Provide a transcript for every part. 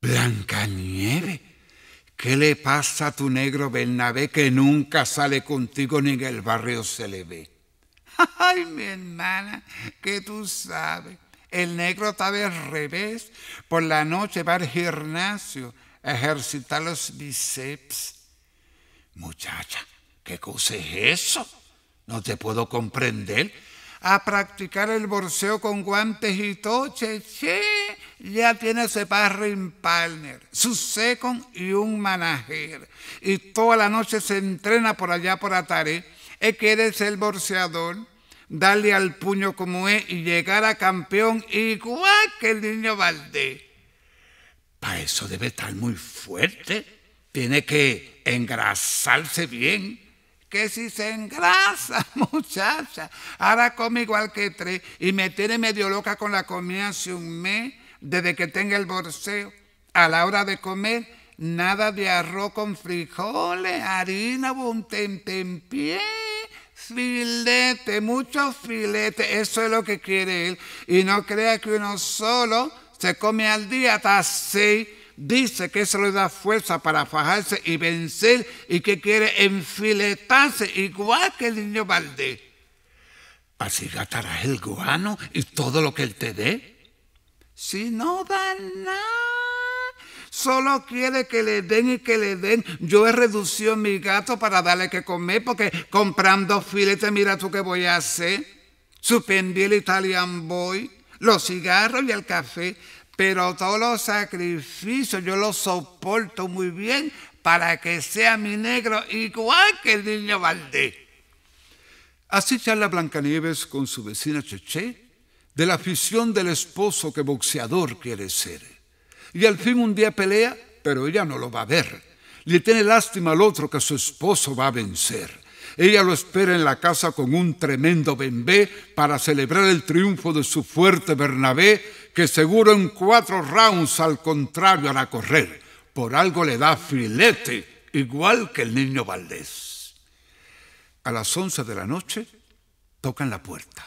Blanca nieve, ¿qué le pasa a tu negro Bernabé que nunca sale contigo ni en el barrio se le ve? Ay, mi hermana, que tú sabes. El negro está de revés. Por la noche va al gimnasio a ejercitar los bíceps. Muchacha, ¿qué cosa es eso? No te puedo comprender. A practicar el borseo con guantes y toches, che ya tiene ese en partner, su second y un manager. Y toda la noche se entrena por allá por Atare. que quiere ser borseador. darle al puño como es y llegar a campeón igual que el niño Valdés. Para eso debe estar muy fuerte. Tiene que engrasarse bien. Que si se engrasa, muchacha, ahora come igual que tres y me tiene medio loca con la comida hace un mes desde que tenga el borseo. A la hora de comer, nada de arroz con frijoles, harina, pie, filete, mucho filete, Eso es lo que quiere él. Y no crea que uno solo se come al día hasta seis dice que eso le da fuerza para fajarse y vencer y que quiere enfiletarse igual que el niño Valdés. Así gastarás el guano y todo lo que él te dé. Si no dan nada, solo quiere que le den y que le den. Yo he reducido mi gato para darle que comer, porque comprando filetes, mira tú qué voy a hacer. Suspendí el Italian Boy, los cigarros y el café, pero todos los sacrificios yo los soporto muy bien para que sea mi negro igual que el niño Valdés. Así charla Blancanieves con su vecina Cheche de la afición del esposo que boxeador quiere ser. Y al fin un día pelea, pero ella no lo va a ver. Le tiene lástima al otro que su esposo va a vencer. Ella lo espera en la casa con un tremendo bembé para celebrar el triunfo de su fuerte Bernabé, que seguro en cuatro rounds al contrario hará correr. Por algo le da filete, igual que el niño Valdés. A las once de la noche tocan la puerta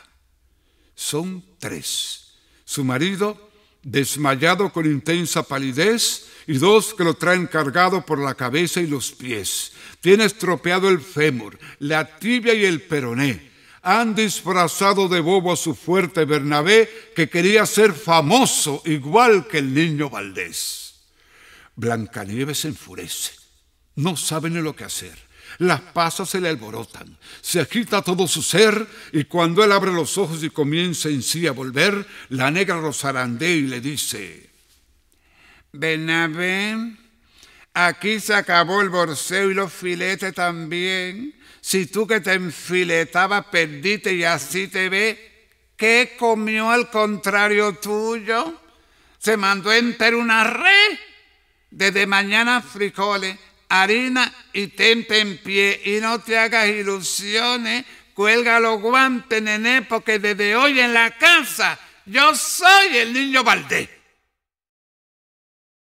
son tres. Su marido, desmayado con intensa palidez, y dos que lo traen cargado por la cabeza y los pies. Tiene estropeado el fémur, la tibia y el peroné. Han disfrazado de bobo a su fuerte Bernabé, que quería ser famoso igual que el niño Valdés. Blancanieves se enfurece, no saben ni lo que hacer las pasas se le alborotan, se agita todo su ser y cuando él abre los ojos y comienza en sí a volver, la negra lo zarandea y le dice, Benavent, aquí se acabó el borseo y los filetes también. Si tú que te enfiletabas perdiste y así te ve, ¿qué comió al contrario tuyo? Se mandó enter una red. Desde mañana frijoles harina y tente en pie y no te hagas ilusiones, cuelga los guantes, nené, porque desde hoy en la casa yo soy el niño Valdés.